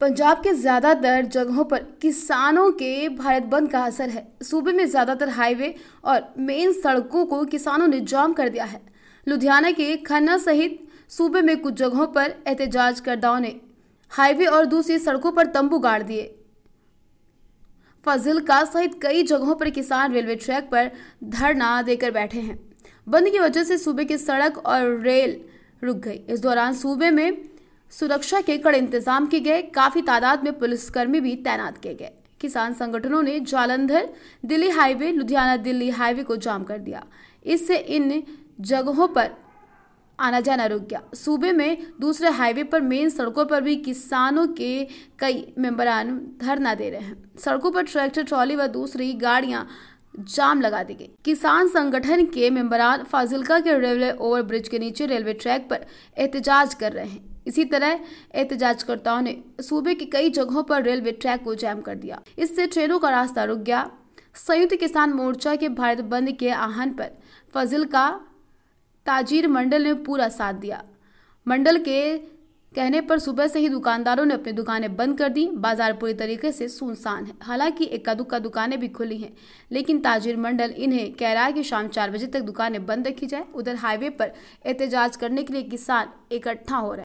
पंजाब के ज़्यादातर जगहों पर किसानों के भारत बंद का असर है सूबे में ज़्यादातर हाईवे और मेन सड़कों को किसानों ने जाम कर दिया है लुधियाना के खन्ना सहित सूबे में कुछ जगहों पर एहतजाज करदाओं ने हाईवे और दूसरी सड़कों पर तंबू गाड़ दिए फजिल का सहित कई जगहों पर किसान रेलवे ट्रैक पर धरना देकर बैठे हैं बंद की वजह से सूबे की सड़क और रेल रुक गई इस दौरान सूबे में सुरक्षा के कड़े इंतजाम किए गए काफी तादाद में पुलिसकर्मी भी तैनात किए गए किसान संगठनों ने जालंधर दिल्ली हाईवे लुधियाना दिल्ली हाईवे को जाम कर दिया इससे इन जगहों पर आना जाना रुक गया सूबे में दूसरे हाईवे पर मेन सड़कों पर भी किसानों के कई मेम्बरान धरना दे रहे हैं सड़कों पर ट्रैक्टर ट्रॉली व दूसरी गाड़ियां जाम लगा दी गई किसान संगठन के मेम्बरान फाजिलका के रेलवे ओवर ब्रिज के नीचे रेलवे ट्रैक पर एहतजाज कर रहे हैं इसी तरह एहतजाजकर्ताओं ने सूबे की कई जगहों पर रेलवे ट्रैक को जैम कर दिया इससे ट्रेनों का रास्ता रुक गया संयुक्त किसान मोर्चा के भारत बंद के आह्वान पर फजिल का ताजीर मंडल ने पूरा साथ दिया मंडल के कहने पर सुबह से ही दुकानदारों ने अपनी दुकानें बंद कर दी बाजार पूरी तरीके से सुनसान है हालांकि इक्का दुक्का दुकानें भी खुली हैं लेकिन ताजिर मंडल इन्हें कह रहा है कि शाम चार बजे तक दुकानें बंद रखी जाए उधर हाईवे पर एहतजाज करने के लिए किसान इकट्ठा हो रहे हैं